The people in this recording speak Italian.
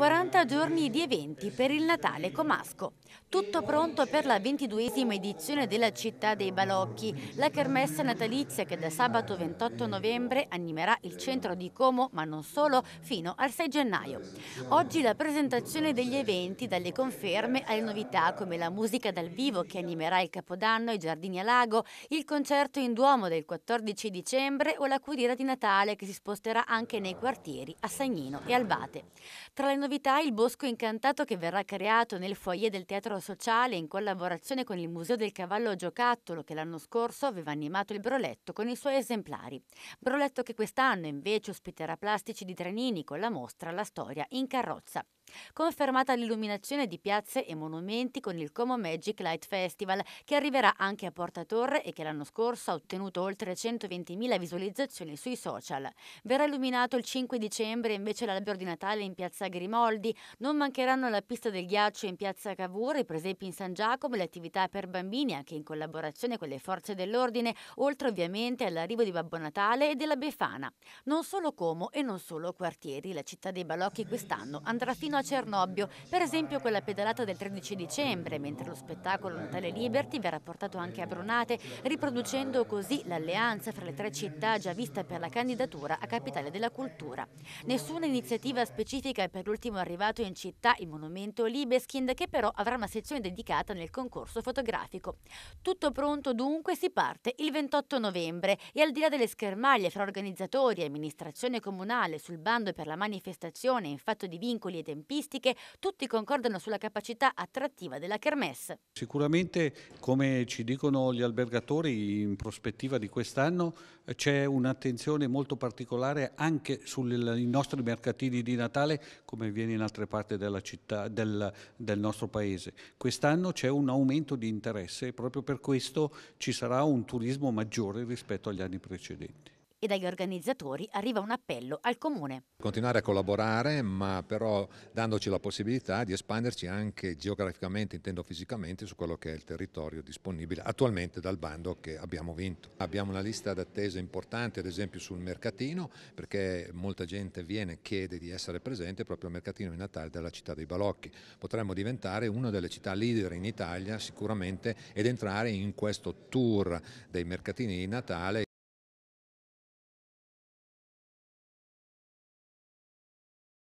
40 giorni di eventi per il Natale Comasco. Tutto pronto per la ventiduesima edizione della città dei Balocchi, la kermessa natalizia che da sabato 28 novembre animerà il centro di Como, ma non solo, fino al 6 gennaio. Oggi la presentazione degli eventi, dalle conferme alle novità come la musica dal vivo che animerà il Capodanno, i giardini a lago, il concerto in Duomo del 14 dicembre o la curiera di Natale che si sposterà anche nei quartieri a Sagnino e Albate. Tra le novità novità il Bosco Incantato che verrà creato nel foyer del Teatro Sociale in collaborazione con il Museo del Cavallo Giocattolo che l'anno scorso aveva animato il Broletto con i suoi esemplari. Broletto che quest'anno invece ospiterà plastici di Trenini con la mostra La storia in carrozza. Confermata l'illuminazione di piazze e monumenti con il Como Magic Light Festival, che arriverà anche a Porta Torre e che l'anno scorso ha ottenuto oltre 120.000 visualizzazioni sui social. Verrà illuminato il 5 dicembre invece l'albero di Natale in piazza Grimoldi, non mancheranno la pista del ghiaccio in piazza Cavour, i presepi in San Giacomo, le attività per bambini anche in collaborazione con le forze dell'ordine, oltre ovviamente all'arrivo di Babbo Natale e della Befana. Non solo Como e non solo quartieri, la città dei balocchi quest'anno andrà fino a a Cernobbio, per esempio quella pedalata del 13 dicembre, mentre lo spettacolo Natale Liberty verrà portato anche a Brunate, riproducendo così l'alleanza fra le tre città già vista per la candidatura a capitale della cultura. Nessuna iniziativa specifica per l'ultimo arrivato in città, il monumento Libeskind, che però avrà una sezione dedicata nel concorso fotografico. Tutto pronto dunque, si parte il 28 novembre e al di là delle schermaglie fra organizzatori e amministrazione comunale sul bando per la manifestazione in fatto di vincoli e tempi tempistiche, tutti concordano sulla capacità attrattiva della Kermesse. Sicuramente, come ci dicono gli albergatori in prospettiva di quest'anno, eh, c'è un'attenzione molto particolare anche sui nostri mercatini di Natale, come avviene in altre parti della città, del, del nostro paese. Quest'anno c'è un aumento di interesse e proprio per questo ci sarà un turismo maggiore rispetto agli anni precedenti e dagli organizzatori arriva un appello al Comune. Continuare a collaborare ma però dandoci la possibilità di espanderci anche geograficamente, intendo fisicamente, su quello che è il territorio disponibile attualmente dal bando che abbiamo vinto. Abbiamo una lista d'attesa importante ad esempio sul mercatino perché molta gente viene e chiede di essere presente proprio al mercatino di Natale della città dei Balocchi. Potremmo diventare una delle città leader in Italia sicuramente ed entrare in questo tour dei mercatini di Natale.